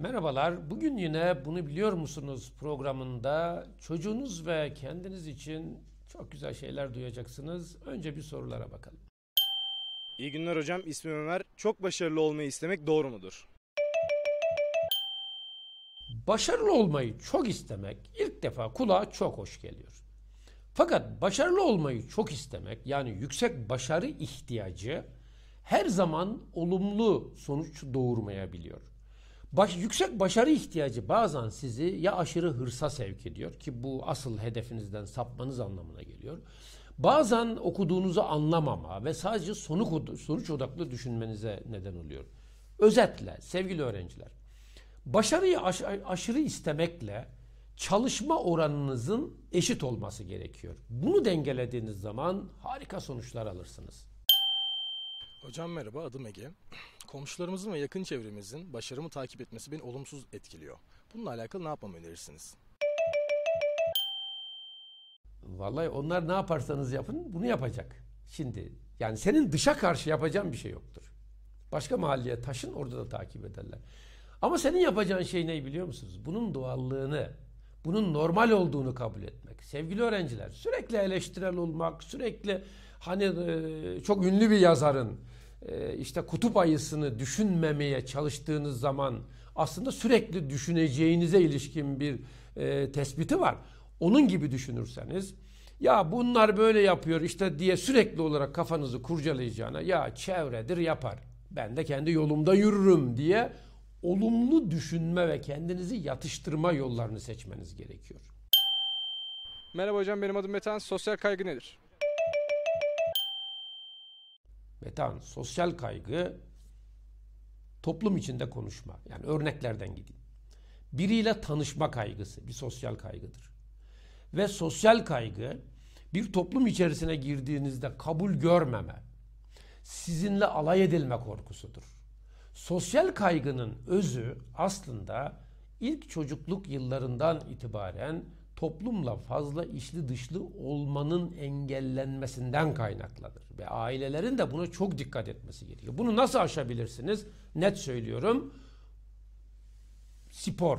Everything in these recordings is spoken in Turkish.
Merhabalar. Bugün yine bunu biliyor musunuz programında çocuğunuz ve kendiniz için çok güzel şeyler duyacaksınız. Önce bir sorulara bakalım. İyi günler hocam. İsmim Ömer. Çok başarılı olmayı istemek doğru mudur? Başarılı olmayı çok istemek ilk defa kulağa çok hoş geliyor. Fakat başarılı olmayı çok istemek yani yüksek başarı ihtiyacı her zaman olumlu sonuç doğurmayabiliyor. Baş, yüksek başarı ihtiyacı bazen sizi ya aşırı hırsa sevk ediyor ki bu asıl hedefinizden sapmanız anlamına geliyor. Bazen okuduğunuzu anlamama ve sadece sonu, sonuç odaklı düşünmenize neden oluyor. Özetle sevgili öğrenciler, başarıyı aş, aşırı istemekle çalışma oranınızın eşit olması gerekiyor. Bunu dengelediğiniz zaman harika sonuçlar alırsınız. Hocam merhaba, adım Ege. Komşularımızın ve yakın çevremizin başarımı takip etmesi beni olumsuz etkiliyor. Bununla alakalı ne yapmamı önerirsiniz? Vallahi onlar ne yaparsanız yapın bunu yapacak. Şimdi yani senin dışa karşı yapacağın bir şey yoktur. Başka mahalleye taşın orada da takip ederler. Ama senin yapacağın şey ne biliyor musunuz? Bunun doğallığını, bunun normal olduğunu kabul etmek. Sevgili öğrenciler sürekli eleştirel olmak, sürekli hani e, çok ünlü bir yazarın ee, işte kutup ayısını düşünmemeye çalıştığınız zaman aslında sürekli düşüneceğinize ilişkin bir e, tespiti var. Onun gibi düşünürseniz ya bunlar böyle yapıyor işte diye sürekli olarak kafanızı kurcalayacağına ya çevredir yapar. Ben de kendi yolumda yürürüm diye olumlu düşünme ve kendinizi yatıştırma yollarını seçmeniz gerekiyor. Merhaba hocam benim adım Metehan. Sosyal kaygı nedir? Metan, sosyal kaygı toplum içinde konuşma. Yani örneklerden gideyim. Biriyle tanışma kaygısı bir sosyal kaygıdır. Ve sosyal kaygı bir toplum içerisine girdiğinizde kabul görmeme, sizinle alay edilme korkusudur. Sosyal kaygının özü aslında ilk çocukluk yıllarından itibaren toplumla fazla işli dışlı olmanın engellenmesinden kaynaklanır. Ve ailelerin de buna çok dikkat etmesi gerekiyor. Bunu nasıl aşabilirsiniz? Net söylüyorum. Spor,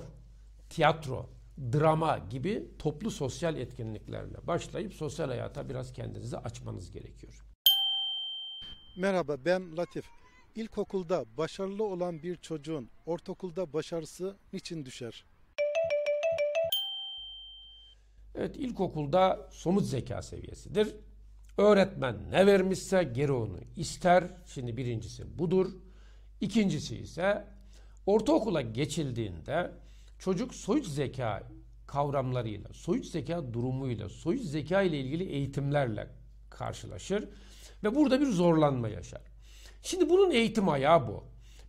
tiyatro, drama gibi toplu sosyal etkinliklerle başlayıp sosyal hayata biraz kendinizi açmanız gerekiyor. Merhaba ben Latif. İlkokulda başarılı olan bir çocuğun ortaokulda başarısı niçin düşer? Evet ilkokulda somut zeka seviyesidir. Öğretmen ne vermişse geri onu ister. Şimdi birincisi budur. İkincisi ise ortaokula geçildiğinde çocuk soyut zeka kavramlarıyla, soyut zeka durumuyla, soyut zeka ile ilgili eğitimlerle karşılaşır ve burada bir zorlanma yaşar. Şimdi bunun eğitim ayağı bu.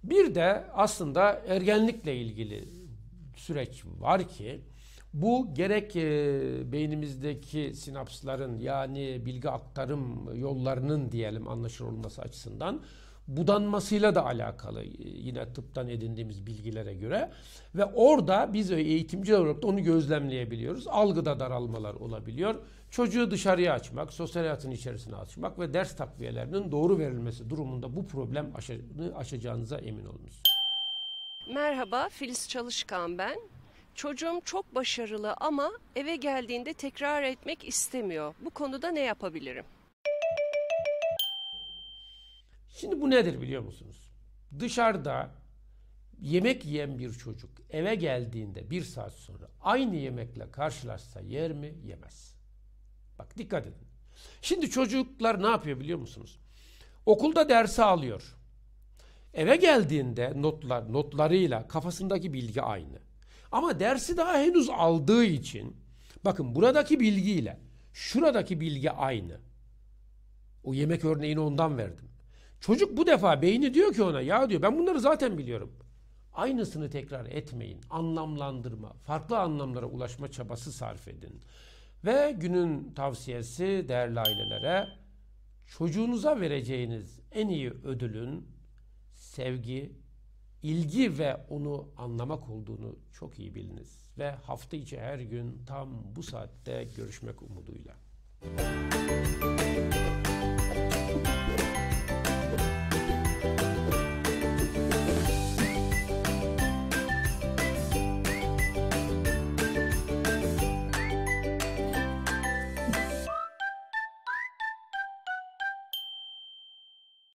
Bir de aslında ergenlikle ilgili süreç var ki bu gerek e, beynimizdeki sinapsların yani bilgi aktarım yollarının diyelim anlaşılır olması açısından budanmasıyla da alakalı e, yine tıptan edindiğimiz bilgilere göre ve orada biz eğitimci olarak da onu gözlemleyebiliyoruz. Algıda daralmalar olabiliyor. Çocuğu dışarıya açmak, sosyal hayatın içerisine açmak ve ders takviyelerinin doğru verilmesi durumunda bu problem aşacağınıza emin olunuz. Merhaba, Filiz Çalışkan ben. Çocuğum çok başarılı ama eve geldiğinde tekrar etmek istemiyor. Bu konuda ne yapabilirim? Şimdi bu nedir biliyor musunuz? Dışarıda yemek yiyen bir çocuk eve geldiğinde bir saat sonra aynı yemekle karşılaşsa yer mi? Yemez. Bak dikkat edin. Şimdi çocuklar ne yapıyor biliyor musunuz? Okulda dersi alıyor. Eve geldiğinde notlar, notlarıyla kafasındaki bilgi aynı. Ama dersi daha henüz aldığı için bakın buradaki bilgiyle şuradaki bilgi aynı. O yemek örneğini ondan verdim. Çocuk bu defa beyni diyor ki ona ya diyor ben bunları zaten biliyorum. Aynısını tekrar etmeyin. Anlamlandırma, farklı anlamlara ulaşma çabası sarf edin. Ve günün tavsiyesi değerli ailelere çocuğunuza vereceğiniz en iyi ödülün sevgi, ilgi ve onu anlamak olduğunu çok iyi biliniz. Ve hafta içi her gün tam bu saatte görüşmek umuduyla. Müzik